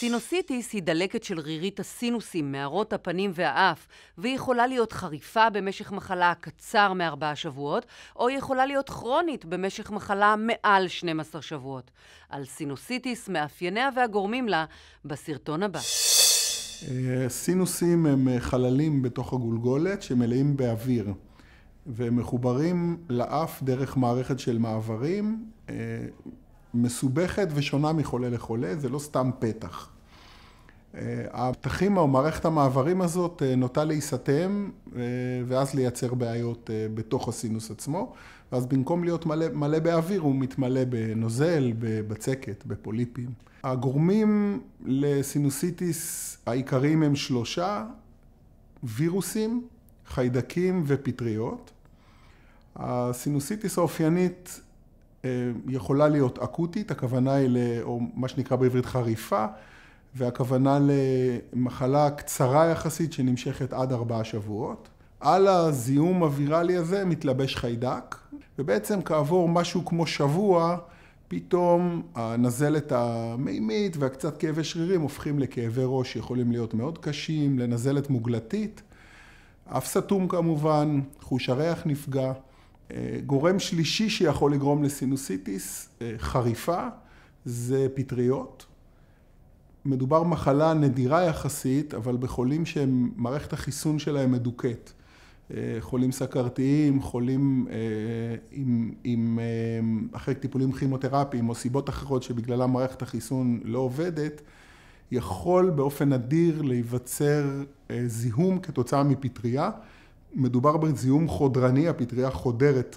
סינוסיטיס היא דלקת של רירית הסינוסים, מערות הפנים והאף, והיא יכולה להיות חריפה במשך מחלה קצר מארבעה שבועות, או היא יכולה להיות כרונית במשך מחלה מעל 12 שבועות. על סינוסיטיס, מאפייניה והגורמים לה, בסרטון הבא. אה, סינוסים הם אה, חללים בתוך הגולגולת שמלאים באוויר. והם מחוברים לאף דרך מערכת של מעברים אה, מסובכת ושונה מחולה לחולה, זה לא סתם פתח. אה, הפתחים או מערכת המעברים הזאת אה, נוטה להיסתם אה, ואז לייצר בעיות בתוך הסינוס עצמו, ואז במקום להיות מלא, מלא באוויר הוא מתמלא בנוזל, בבצקת, בפוליפים. הגורמים לסינוסיטיס העיקריים הם שלושה, וירוסים, חיידקים ופטריות. הסינוסיטיס האופיינית אה, יכולה להיות אקוטית, הכוונה היא, ל, או מה שנקרא בעברית חריפה, והכוונה למחלה קצרה יחסית שנמשכת עד ארבעה שבועות. על הזיהום הוויראלי הזה מתלבש חיידק, ובעצם כעבור משהו כמו שבוע, פתאום הנזלת המימית והקצת כאבי שרירים הופכים לכאבי ראש שיכולים להיות מאוד קשים, לנזלת מוגלתית. אף סתום כמובן, חוש הריח נפגע. גורם שלישי שיכול לגרום לסינוסיטיס אה, חריפה זה פטריות. מדובר מחלה נדירה יחסית, אבל בחולים מערכת החיסון שלהם מדוכאת. אה, חולים סכרתיים, חולים אה, עם, עם, אחרי טיפולים כימותרפיים או סיבות אחרות שבגללם מערכת החיסון לא עובדת, יכול באופן נדיר להיווצר זיהום כתוצאה מפטריה. מדובר בזיהום חודרני, הפטריה חודרת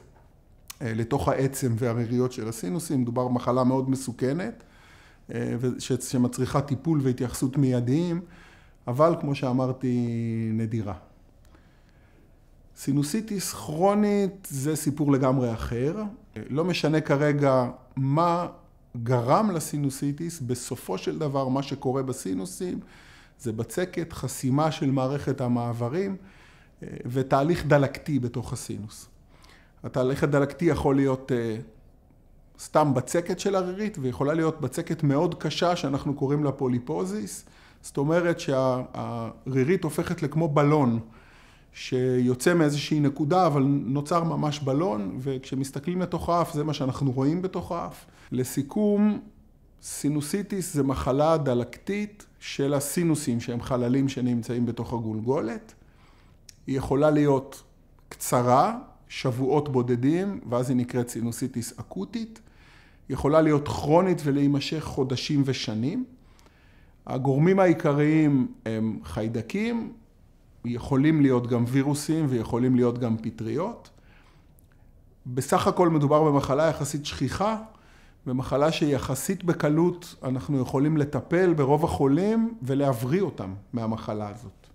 אה, לתוך העצם והריריות של הסינוסים, מדובר במחלה מאוד מסוכנת, אה, שמצריכה טיפול והתייחסות מיידיים, אבל כמו שאמרתי, נדירה. סינוסיטיס כרונית זה סיפור לגמרי אחר. אה, לא משנה כרגע מה גרם לסינוסיטיס, בסופו של דבר מה שקורה בסינוסים זה בצקת, חסימה של מערכת המעברים. ותהליך דלקתי בתוך הסינוס. התהליך הדלקתי יכול להיות אה, סתם בצקת של הרירית, ויכולה להיות בצקת מאוד קשה שאנחנו קוראים לה פוליפוזיס. זאת אומרת שהרירית הופכת לכמו בלון, שיוצא מאיזושהי נקודה, אבל נוצר ממש בלון, וכשמסתכלים לתוך האף, זה מה שאנחנו רואים בתוך האף. לסיכום, סינוסיטיס זה מחלה דלקתית של הסינוסים, שהם חללים שנמצאים בתוך הגולגולת. היא יכולה להיות קצרה, שבועות בודדים, ואז היא נקראת סינוסיטיס אקוטית. יכולה להיות כרונית ולהימשך חודשים ושנים. הגורמים העיקריים הם חיידקים, יכולים להיות גם וירוסים ויכולים להיות גם פטריות. בסך הכל מדובר במחלה יחסית שכיחה, במחלה שיחסית בקלות אנחנו יכולים לטפל ברוב החולים ולהבריא אותם מהמחלה הזאת.